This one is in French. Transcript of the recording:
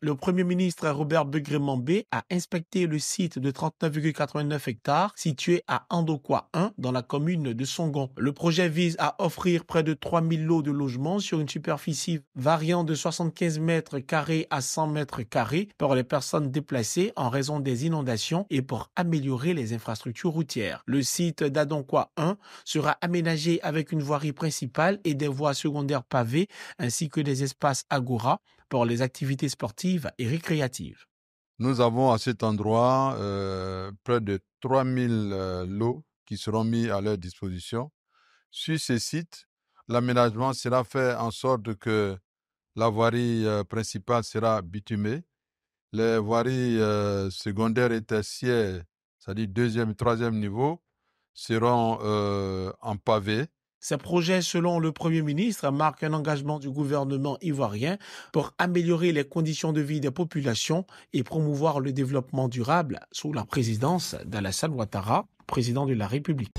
le Premier ministre Robert Begremambé a inspecté le site de 39,89 hectares situé à Andokwa 1 dans la commune de Songon. Le projet vise à offrir près de 3000 lots de logements sur une superficie variant de 75 mètres carrés à 100 mètres carrés pour les personnes déplacées en raison des inondations et pour améliorer les infrastructures routières. Le site d'Adonkwa 1 sera aménagé avec une voirie principale et des voies secondaires pavées ainsi que des espaces agora pour les activités sportives et récréative. Nous avons à cet endroit euh, près de 3000 euh, lots qui seront mis à leur disposition. Sur ces sites, l'aménagement sera fait en sorte que la voirie euh, principale sera bitumée, les voiries secondaires et tertiaires, c'est-à-dire deuxième et troisième niveau, seront en pavé ce projet, selon le Premier ministre, marque un engagement du gouvernement ivoirien pour améliorer les conditions de vie des populations et promouvoir le développement durable sous la présidence d'Alassane Ouattara, président de la République.